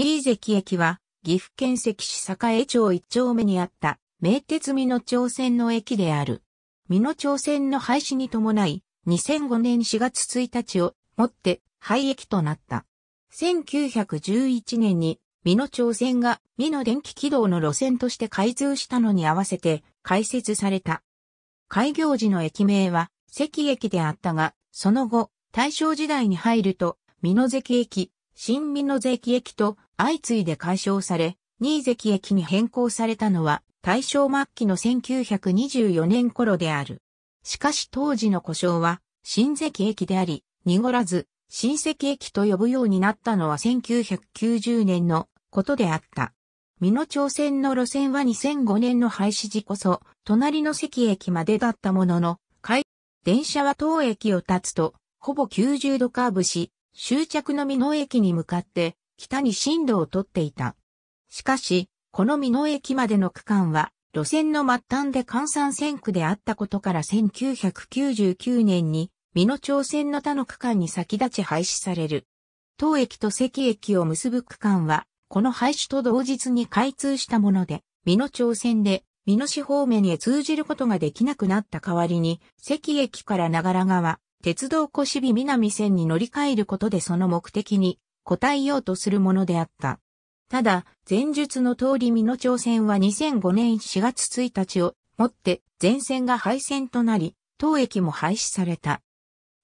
新関駅は、岐阜県関市栄町一丁目にあった、名鉄美濃町線の駅である。美濃町線の廃止に伴い、2005年4月1日をもって廃駅となった。1911年に美濃町線が美濃電気軌道の路線として開通したのに合わせて開設された。開業時の駅名は関駅であったが、その後、大正時代に入ると、美濃関駅、新美関駅と相次いで解消され、新関駅に変更されたのは大正末期の1924年頃である。しかし当時の故障は新関駅であり、濁らず新関駅と呼ぶようになったのは1990年のことであった。美濃町線の路線は2005年の廃止時こそ、隣の関駅までだったものの、電車は当駅を立つと、ほぼ90度カーブし、終着の美濃駅に向かって北に進路をとっていた。しかし、この美濃駅までの区間は路線の末端で関山線区であったことから1999年に美濃朝鮮の他の区間に先立ち廃止される。当駅と関駅を結ぶ区間は、この廃止と同日に開通したもので、美濃朝鮮で美濃市方面へ通じることができなくなった代わりに、関駅から長良川、鉄道小市南線に乗り換えることでその目的に応えようとするものであった。ただ、前述の通り美濃朝鮮は2005年4月1日をもって全線が廃線となり、当駅も廃止された。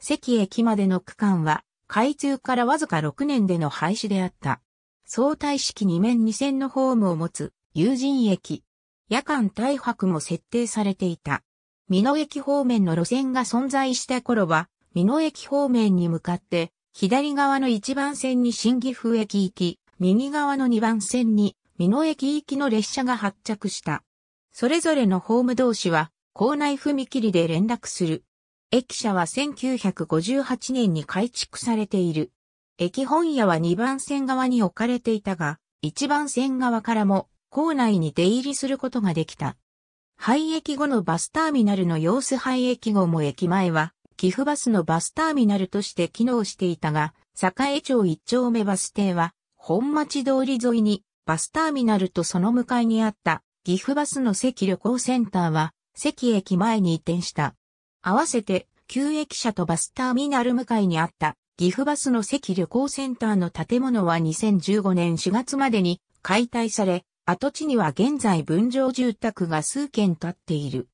関駅までの区間は開通からわずか6年での廃止であった。相対式2面2線のホームを持つ友人駅。夜間大白も設定されていた。美濃駅方面の路線が存在した頃は、美濃駅方面に向かって、左側の1番線に新岐阜駅行き、右側の2番線に美濃駅行きの列車が発着した。それぞれのホーム同士は、校内踏切で連絡する。駅舎は1958年に改築されている。駅本屋は2番線側に置かれていたが、1番線側からも校内に出入りすることができた。廃駅後のバスターミナルの様子廃駅後も駅前は、寄付バスのバスターミナルとして機能していたが、栄町一丁目バス停は、本町通り沿いに、バスターミナルとその向かいにあった、岐阜バスの関旅行センターは、関駅前に移転した。合わせて、旧駅舎とバスターミナル向かいにあった、岐阜バスの関旅行センターの建物は2015年4月までに解体され、跡地には現在分譲住宅が数軒建っている。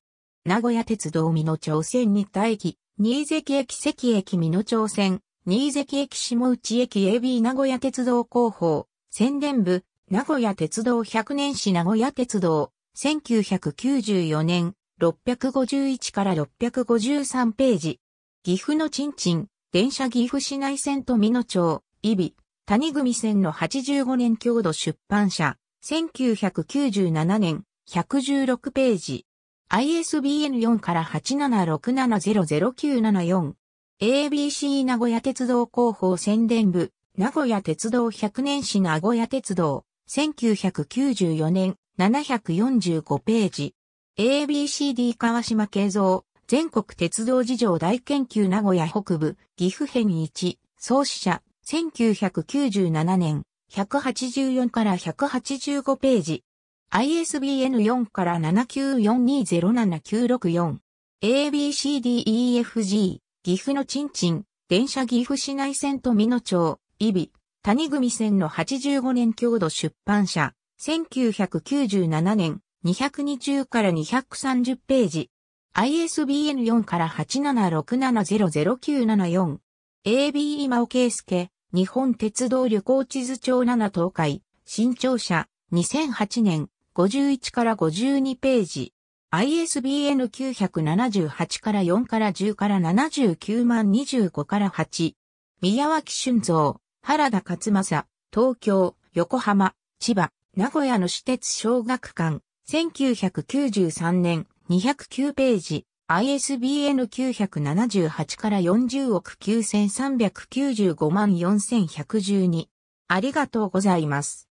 名古屋鉄道美濃町線に待機、新関駅関駅美濃町線、新関駅下内駅 AB 名古屋鉄道広報、宣伝部、名古屋鉄道100年史名古屋鉄道、1994年、651から653ページ。岐阜のちんちん、電車岐阜市内線と美濃町、伊比、谷組線の85年郷土出版社。1997年、116ページ。ISBN 4から876700974。ABC 名古屋鉄道広報宣伝部、名古屋鉄道100年史名古屋鉄道、1994年、745ページ。ABCD 川島慶三、全国鉄道事情大研究名古屋北部、岐阜編1、創始者、1997年。184から185ページ。ISBN 4から7942079664。ABCDEFG、岐阜のちんちん、電車岐阜市内線と富野町、伊比、谷組線の85年郷土出版社、1997年、220から230ページ。ISBN4 から876700974。AB 今尾圭介、日本鉄道旅行地図帳7東海、新庁舎、2008年、51から52ページ。ISBN 978から4から10から79万25から8。宮脇俊造、原田勝正、東京、横浜、千葉、名古屋の私鉄小学館、1993年、209ページ。ISBN 978から40億9395万4112。ありがとうございます。